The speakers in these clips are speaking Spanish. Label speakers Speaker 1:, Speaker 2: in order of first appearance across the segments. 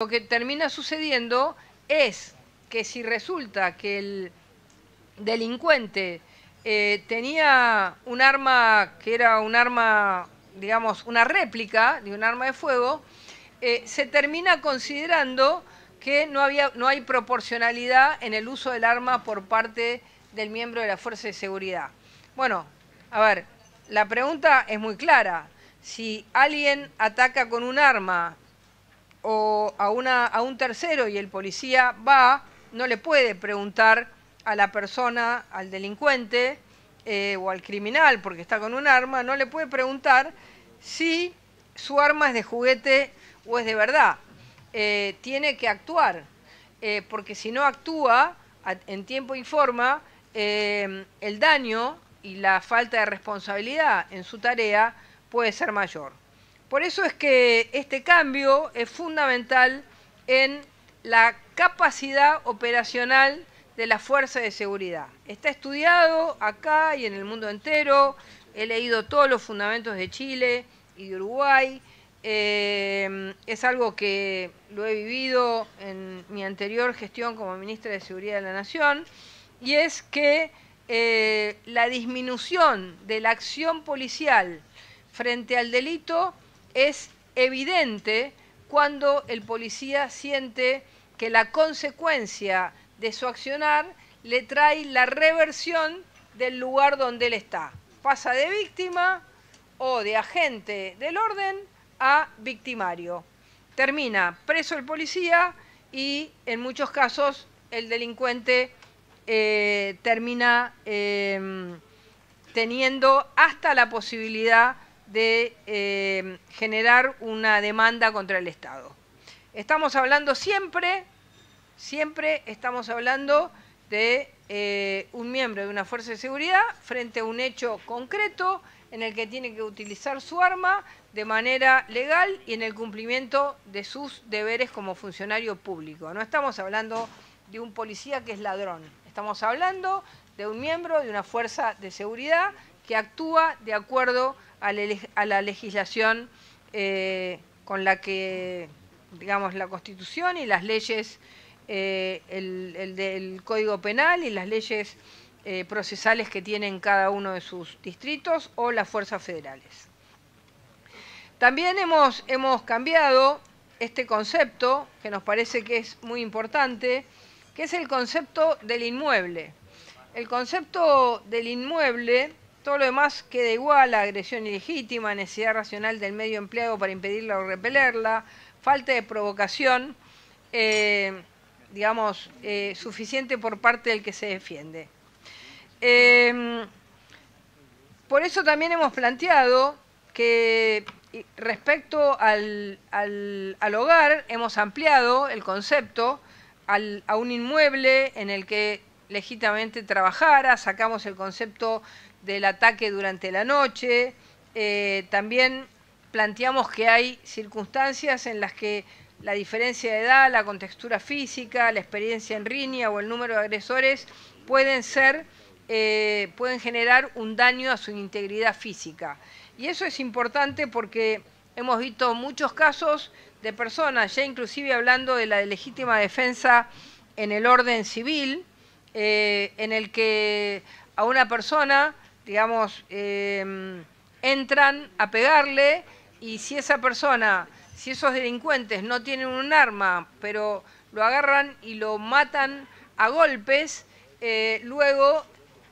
Speaker 1: Lo que termina sucediendo es que si resulta que el delincuente eh, tenía un arma que era un arma, digamos, una réplica de un arma de fuego, eh, se termina considerando que no, había, no hay proporcionalidad en el uso del arma por parte del miembro de la Fuerza de Seguridad. Bueno, a ver, la pregunta es muy clara. Si alguien ataca con un arma o a, un tercero y el policía va, no le puede preguntar a la persona, al delincuente eh, o al criminal, porque está con un arma, no le puede preguntar si su arma es de juguete o es de verdad. Eh, tiene que actuar, eh, porque si no actúa en tiempo y forma, el daño y la falta de responsabilidad en su tarea puede ser mayor. Por eso es que este cambio es fundamental en la capacidad operacional de la fuerza de seguridad. Está estudiado acá y en el mundo entero. He leído todos los fundamentos de Chile y de Uruguay. Eh, es algo que lo he vivido en mi anterior gestión como ministra de Seguridad de la Nación. Y es que eh, la disminución de la acción policial frente al delito es evidente cuando el policía siente que la consecuencia de su accionar le trae la reversión del lugar donde él está. Pasa de víctima o de agente del orden a victimario. Termina preso el policía y en muchos casos el delincuente eh, termina em, teniendo hasta la posibilidad de eh, generar una demanda contra el Estado. Estamos hablando siempre, siempre estamos hablando de eh, un miembro de una fuerza de seguridad frente a un hecho concreto en el que tiene que utilizar su arma de manera legal y en el cumplimiento de sus deberes como funcionario público. No estamos hablando de un policía que es ladrón, estamos hablando de un miembro de una fuerza de seguridad que actúa de acuerdo a a la legislación eh, con la que, digamos, la Constitución y las leyes, eh, el, del Código Penal y las leyes eh, procesales que tienen cada uno de sus distritos o las fuerzas federales. También hemos cambiado este concepto, que nos parece que es muy importante, que es el concepto del inmueble. El concepto del inmueble todo lo demás queda igual, agresión ilegítima, necesidad racional del medio empleado para impedirla o repelerla, falta de provocación, eh, digamos, eh, suficiente por parte del que se defiende. Eh, por eso también hemos planteado que respecto al, hogar hemos ampliado el concepto a un inmueble en el que legítimamente trabajara, sacamos el concepto del ataque durante la noche. Eh, también planteamos que hay circunstancias en las que la diferencia de edad, la contextura física, la experiencia en riña o el número de agresores pueden ser, eh, pueden generar un daño a su integridad física. Y eso es importante porque hemos visto muchos casos de personas, ya inclusive hablando de la legítima defensa en el orden civil, eh, en el que a una persona digamos, em, entran a pegarle y si esa persona, si esos delincuentes no tienen un arma, pero lo agarran y lo matan a golpes, eh, luego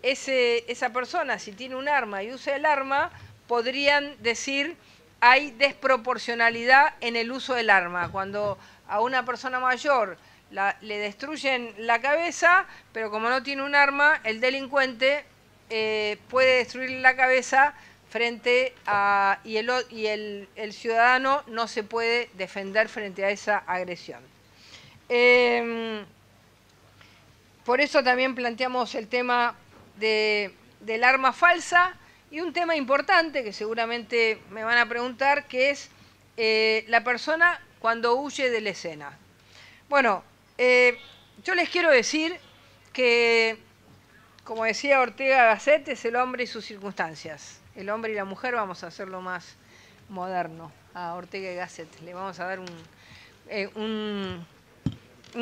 Speaker 1: ese, esa persona, si tiene un arma y usa el arma, podrían decir hay desproporcionalidad en el uso del arma. Cuando a una persona mayor le destruyen la cabeza, pero como no tiene un arma, el delincuente eh, puede destruir la cabeza frente a y, el, ciudadano no se puede defender frente a esa agresión. Em, por eso también planteamos el tema del arma falsa y un tema importante que seguramente me van a preguntar, que es eh, la persona cuando huye de la escena. Bueno, eh, yo les quiero decir que como decía Ortega Gasset, es el hombre y sus circunstancias. El hombre y la mujer vamos a hacerlo más moderno a Ortega Gasset. Le vamos a dar un, eh,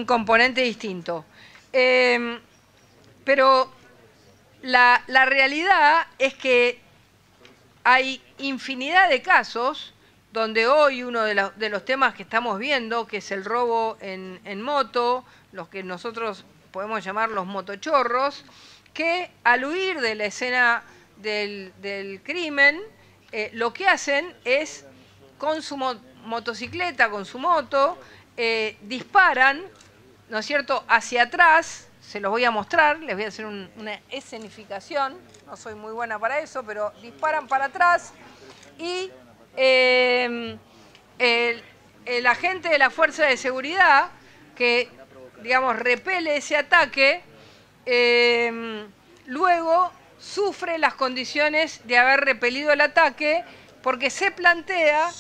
Speaker 1: componente distinto. Em, pero la, realidad es que hay infinidad de casos donde hoy uno de, los temas que estamos viendo, que es el robo en moto, los que nosotros podemos llamar los motochorros, que al huir de la escena del, crimen, eh, lo que hacen es con su motocicleta, con su moto, eh, disparan, ¿no es cierto?, hacia atrás, se los voy a mostrar, les voy a hacer una escenificación, no soy muy buena para eso, pero disparan para atrás y em, el, agente de la Fuerza de Seguridad, que, digamos, repele ese ataque, Em, luego sufre las condiciones de haber repelido el ataque porque se plantea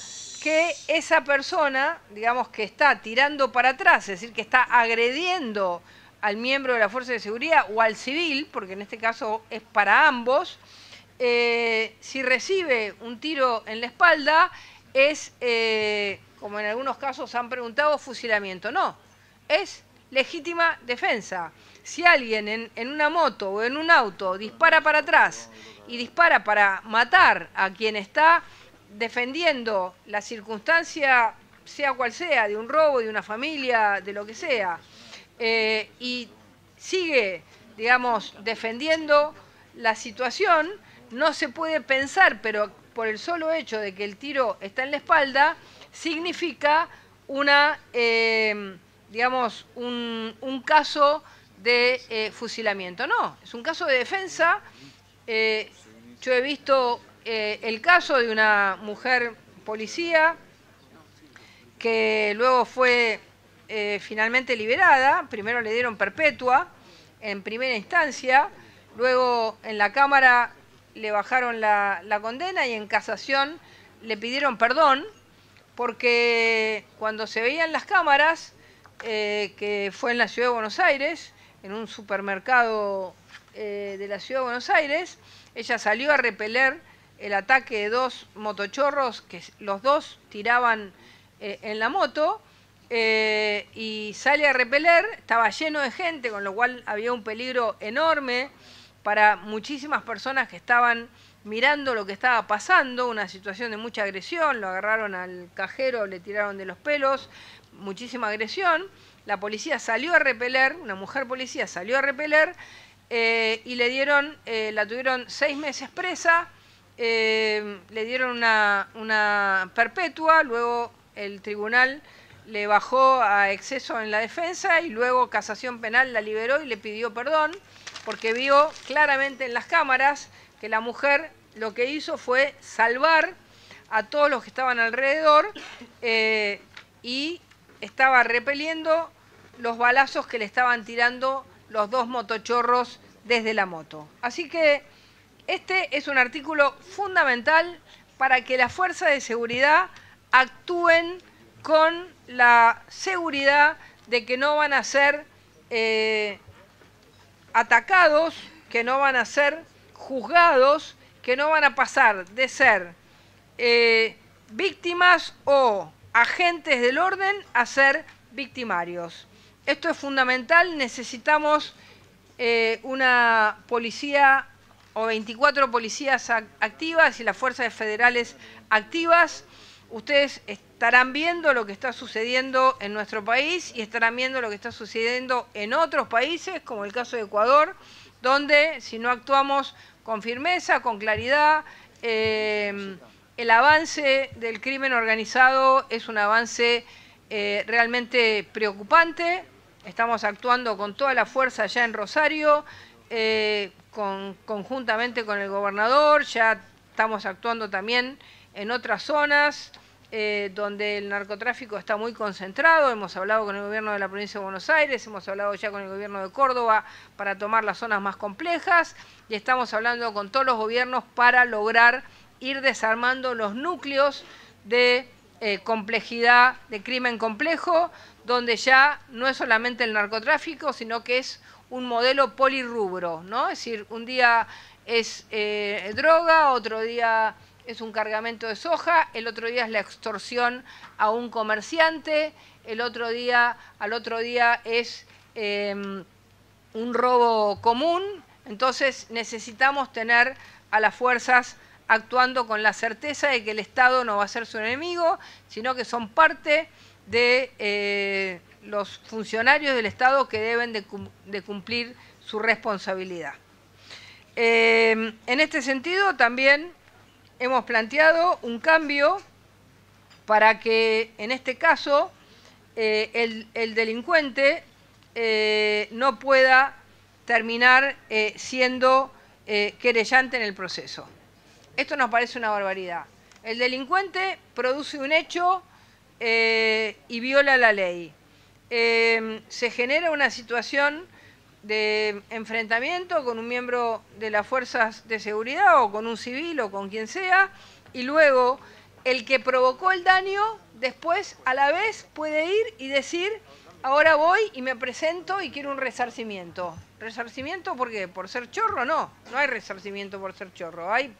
Speaker 1: que esa persona, digamos que está tirando para atrás, es decir, que está agrediendo al miembro de la fuerza de seguridad o al civil, porque en este caso es para ambos, eh, si recibe un tiro en la espalda, es, eh, como en algunos casos han preguntado, fusilamiento. No, es legítima defensa si alguien en, una moto o en un auto dispara para atrás y dispara para matar a quien está defendiendo la circunstancia, sea cual sea, de un robo, de una familia, de lo que sea, eh, y sigue, digamos, defendiendo la situación, no se puede pensar, pero por el solo hecho de que el tiro está en la espalda, significa una, eh, digamos, un caso de eh, fusilamiento. No, es un caso de defensa. Eh, yo he visto eh, el caso de una mujer policía que luego fue finalmente liberada. Primero le dieron perpetua en primera instancia, luego en la Cámara le bajaron la, condena y en casación le pidieron perdón porque cuando se veían las cámaras, que fue en la ciudad de Buenos Aires, en un supermercado eh, de la ciudad de Buenos Aires. Ella salió a repeler el ataque de dos motochorros que los dos tiraban eh, en la moto eh, y sale a repeler, estaba lleno de gente, con lo cual había un peligro enorme para muchísimas personas que estaban mirando lo que estaba pasando, una situación de mucha agresión, lo agarraron al cajero, le tiraron de los pelos, muchísima agresión la policía salió a repeler, una mujer policía salió a repeler eh, y le dieron, eh, la tuvieron seis meses presa, eh, le dieron una, una, perpetua, luego el tribunal le bajó a exceso en la defensa y luego casación penal la liberó y le pidió perdón porque vio claramente en las cámaras que la mujer lo que hizo fue salvar a todos los que estaban alrededor y estaba repeliendo los balazos que le estaban tirando los dos motochorros desde la moto. Así que este es un artículo fundamental para que las fuerzas de seguridad actúen con la seguridad de que no van a ser eh, atacados, que no van a ser juzgados, que no van a pasar de ser eh, víctimas o agentes del orden a ser victimarios. Esto es fundamental, necesitamos eh, una policía o 24 policías activas y las fuerzas federales activas. Ustedes estarán viendo lo que está sucediendo en nuestro país y estarán viendo lo que está sucediendo en otros países, como el caso de Ecuador, donde si no actuamos con firmeza, con claridad, eh, el avance del crimen organizado es un avance eh, realmente preocupante. Estamos actuando con toda la fuerza ya en Rosario, eh, conjuntamente con el gobernador, ya estamos actuando también en otras zonas eh, donde el narcotráfico está muy concentrado. Hemos hablado con el gobierno de la provincia de Buenos Aires, hemos hablado ya con el gobierno de Córdoba para tomar las zonas más complejas y estamos hablando con todos los gobiernos para lograr ir desarmando los núcleos de eh, complejidad, de crimen complejo, donde ya no es solamente el narcotráfico, sino que es un modelo polirrubro, ¿no? Es decir, un día es eh, droga, otro día es un cargamento de soja, el otro día es la extorsión a un comerciante, el otro día, al otro día es em, un robo común. Entonces necesitamos tener a las fuerzas actuando con la certeza de que el Estado no va a ser su enemigo, sino que son parte de eh, los funcionarios del Estado que deben de, cumplir su responsabilidad. Eh, en este sentido, también hemos planteado un cambio para que, en este caso, eh, el, delincuente no pueda terminar siendo querellante en el proceso. Esto nos parece una barbaridad. El delincuente produce un hecho eh, y viola la ley. Em, se genera una situación de enfrentamiento con un miembro de las fuerzas de seguridad o con un civil o con quien sea, y luego el que provocó el daño después a la vez puede ir y decir, ahora voy y me presento y quiero un resarcimiento. ¿Resarcimiento por qué? ¿Por ser chorro? No, no hay resarcimiento por ser chorro, hay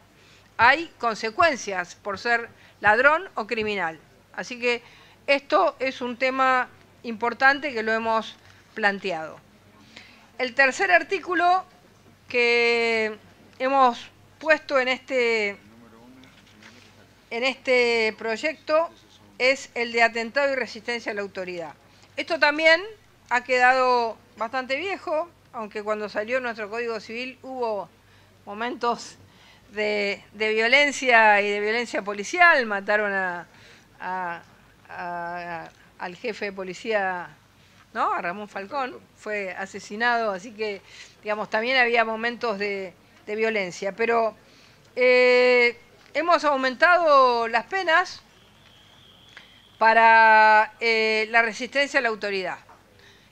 Speaker 1: hay consecuencias por ser ladrón o criminal. Así que esto es un tema importante que lo hemos planteado. El tercer artículo que hemos puesto en este, en este proyecto es el de atentado y resistencia a la autoridad. Esto también ha quedado bastante viejo, aunque cuando salió nuestro Código Civil hubo momentos de, violencia y de violencia policial. Mataron al jefe de policía, ¿no? A Ramón Falcón. Fue asesinado, así que, digamos, también había momentos de, violencia. Pero eh, hemos aumentado las penas para eh, la resistencia a la autoridad.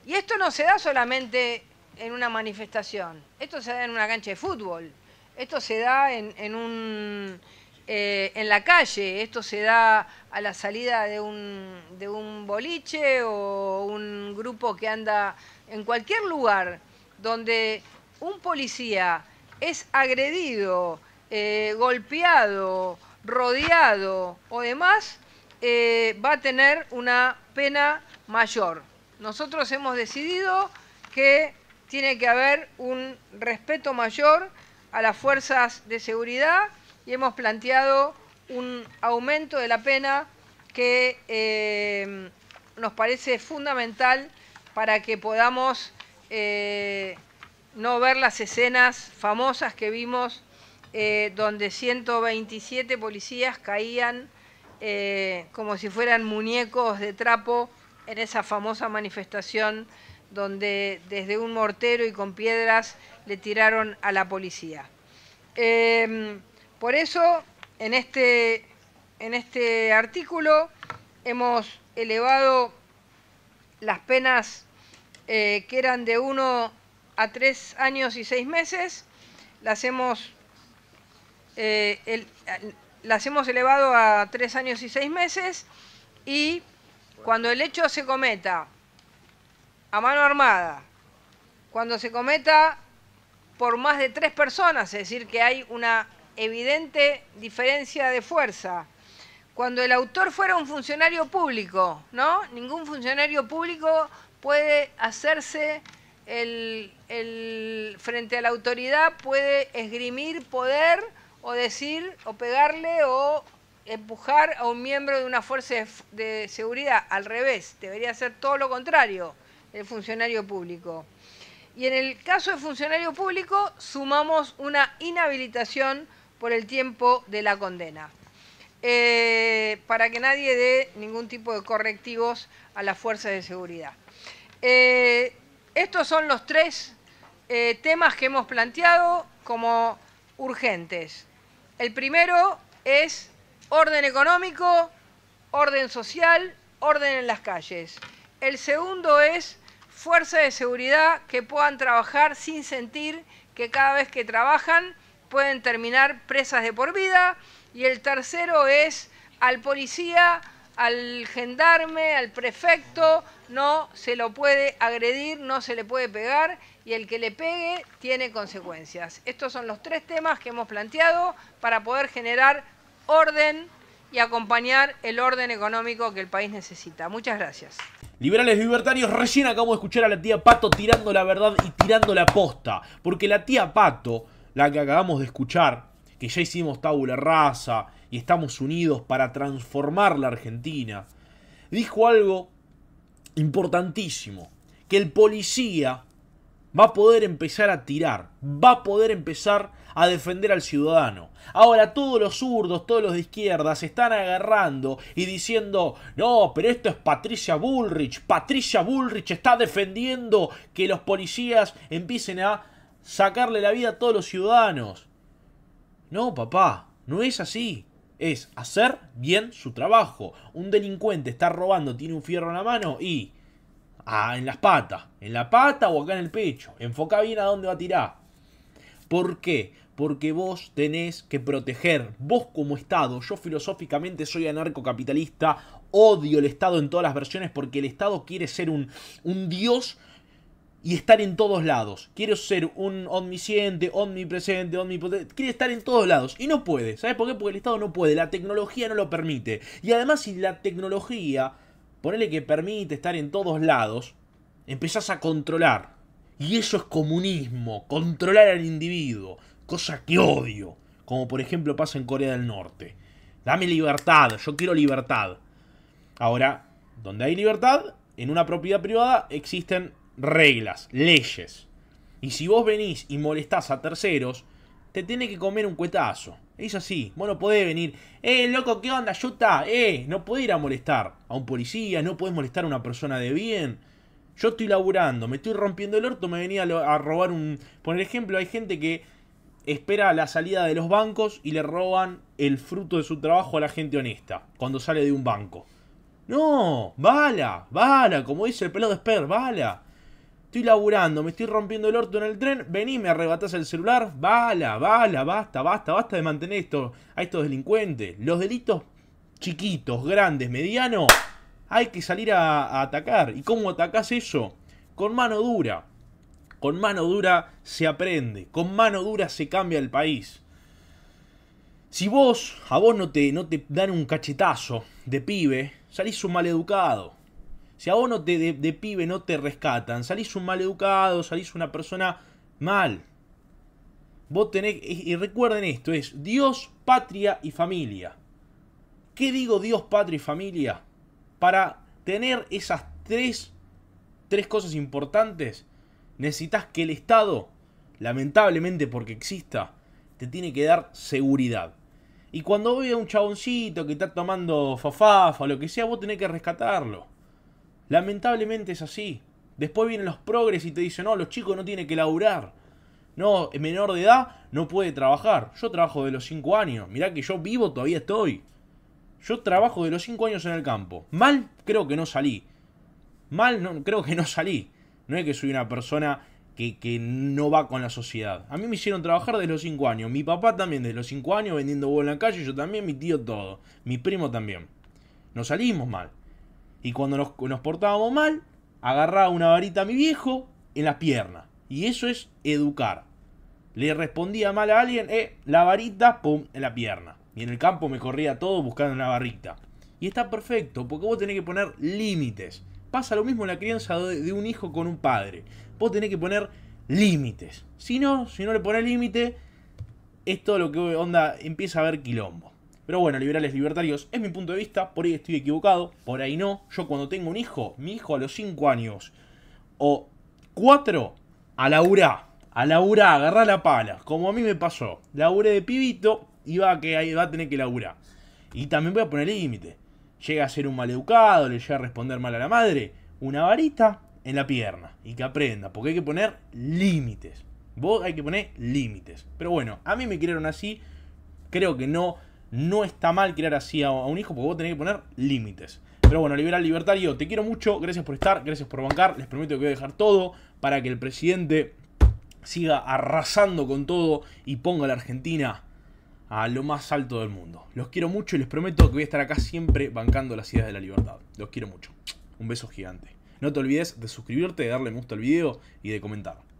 Speaker 1: Y esto no se da solamente en una manifestación, esto se da en una cancha de fútbol esto se da en, en un, eh, en la calle, esto se da a la salida de un, de un boliche o un grupo que anda en cualquier lugar donde un policía es agredido, eh, golpeado, rodeado o demás, eh, va a tener una pena mayor. Nosotros hemos decidido que tiene que haber un respeto mayor a las fuerzas de seguridad y hemos planteado un aumento de la pena que eh, nos parece fundamental para que podamos eh, no ver las escenas famosas que vimos eh, donde 127 policías caían como si fueran muñecos de trapo en esa famosa manifestación donde desde un mortero y con piedras le tiraron a la policía. Em, por eso, este, en este, artículo hemos elevado las penas eh, que eran de uno a tres años y seis meses, las hemos, eh, las hemos elevado a tres años y seis meses y cuando el hecho se cometa a mano armada cuando se cometa por más de tres personas, es decir, que hay una evidente diferencia de fuerza. Cuando el autor fuera un funcionario público, ¿no? Ningún funcionario público puede hacerse el, frente a la autoridad, puede esgrimir poder o decir o pegarle o empujar a un miembro de una fuerza de, de seguridad. Al revés, debería ser todo lo contrario el funcionario público. Y en el caso de funcionario público sumamos una inhabilitación por el tiempo de la condena, eh, para que nadie dé ningún tipo de correctivos a las fuerzas de seguridad. Eh, estos son los tres eh, temas que hemos planteado como urgentes. El primero es orden económico, orden social, orden en las calles. El segundo es Fuerza de seguridad que puedan trabajar sin sentir que cada vez que trabajan pueden terminar presas de por vida. Y el tercero es al policía, al gendarme, al prefecto, no se lo puede agredir, no se le puede pegar y el que le pegue tiene consecuencias. Estos son los tres temas que hemos planteado para poder generar orden y acompañar el orden económico que el país necesita. Muchas gracias.
Speaker 2: Liberales libertarios, recién acabamos de escuchar a la tía Pato tirando la verdad y tirando la posta. Porque la tía Pato, la que acabamos de escuchar, que ya hicimos tabula rasa y estamos unidos para transformar la Argentina, dijo algo importantísimo. Que el policía va a poder empezar a tirar, va a poder empezar a defender al ciudadano. Ahora todos los zurdos, todos los de izquierda se están agarrando y diciendo, no, pero esto es Patricia Bullrich, Patricia Bullrich está defendiendo que los policías empiecen a sacarle la vida a todos los ciudadanos. No, papá, no es así es hacer bien su trabajo. Un delincuente está robando, tiene un fierro en la mano y... Ah, en las patas. En la pata o acá en el pecho. Enfoca bien a dónde va a tirar. ¿Por qué? Porque vos tenés que proteger, vos como Estado, yo filosóficamente soy anarcocapitalista, odio el Estado en todas las versiones porque el Estado quiere ser un, dios y estar en todos lados. Quiere ser un omnisciente, omnipresente, omnipotente. Quiere estar en todos lados. Y no puede. ¿Sabes por qué? Porque el Estado no puede. La tecnología no lo permite. Y además, si la tecnología, ponele que permite estar en todos lados, empezás a controlar. Y eso es comunismo, controlar al individuo, cosa que odio, como por ejemplo pasa en Corea del Norte. Dame libertad, yo quiero libertad. Ahora, donde hay libertad, en una propiedad privada existen reglas, leyes. Y si vos venís y molestás a terceros, te tiene que comer un cuetazo. Es así, vos no podés venir, eh, loco, ¿qué onda, yuta? Eh, no podés ir a molestar a un policía, no podés molestar a una persona de bien. Yo estoy laburando, me estoy rompiendo el orto, me venía a robar un... Por ejemplo, hay gente que espera la salida de los bancos y le roban el fruto de su trabajo a la gente honesta cuando sale de un banco. No, bala, bala, como dice el de Sper, bala. Estoy laburando, me estoy rompiendo el orto en el tren, vení, me arrebatás el celular, bala, bala, basta, basta, basta de mantener esto, a estos delincuentes. Los delitos chiquitos, grandes, medianos hay que salir a, atacar. ¿Y cómo atacás eso? Con mano dura. Con mano dura se aprende, con mano dura se cambia el país. Si vos, a vos no te, dan un cachetazo de pibe, salís un maleducado. Si a vos no te, de, pibe no te rescatan, salís un maleducado, salís una persona mal. Vos tenés, y recuerden esto, es Dios, patria y familia. ¿Qué digo Dios, patria y familia? Para tener esas tres, tres cosas importantes, necesitas que el Estado, lamentablemente porque exista, te tiene que dar seguridad. Y cuando ve a un chaboncito que está tomando fafafa o lo que sea, vos tenés que rescatarlo. Lamentablemente es así. Después vienen los progres y te dicen, no, los chicos no tienen que laburar. No, menor de edad no puede trabajar. Yo trabajo de los 5 años. Mirá que yo vivo todavía estoy. Yo trabajo de los 5 años en el campo. Mal, creo que no salí. Mal, no, creo que no salí. No es que soy una persona que, que no va con la sociedad. A mí me hicieron trabajar desde los 5 años. Mi papá también desde los 5 años vendiendo huevos en la calle. Yo también, mi tío todo. Mi primo también. Nos salimos mal. Y cuando nos, portábamos mal, agarraba una varita a mi viejo en la pierna. Y eso es educar. Le respondía mal a alguien, eh, la varita, pum, en la pierna. Y en el campo me corría todo buscando una barrita. Y está perfecto, porque vos tenés que poner límites. Pasa lo mismo en la crianza de un hijo con un padre. Vos tenés que poner límites. Si no, si no le pones límite, es todo lo que onda empieza a haber quilombo. Pero bueno, liberales libertarios, es mi punto de vista, por ahí estoy equivocado, por ahí no. Yo cuando tengo un hijo, mi hijo a los 5 años o 4, a la ura a urá, agarrá la pala, como a mí me pasó. laure de pibito, iba que va a tener que laburar. Y también voy a poner límite. Llega a ser un maleducado, le llega a responder mal a la madre, una varita en la pierna y que aprenda, porque hay que poner límites. Vos hay que poner límites. Pero bueno, a mí me criaron así, creo que no no está mal criar así a, un hijo, porque vos tenés que poner límites. Pero bueno, liberal libertario, te quiero mucho, gracias por estar, gracias por bancar, les prometo que voy a dejar todo para que el presidente siga arrasando con todo y ponga a la Argentina a lo más alto del mundo. Los quiero mucho y les prometo que voy a estar acá siempre bancando las ideas de la libertad. Los quiero mucho. Un beso gigante. No te olvides de suscribirte, de darle gusto al video y de comentar.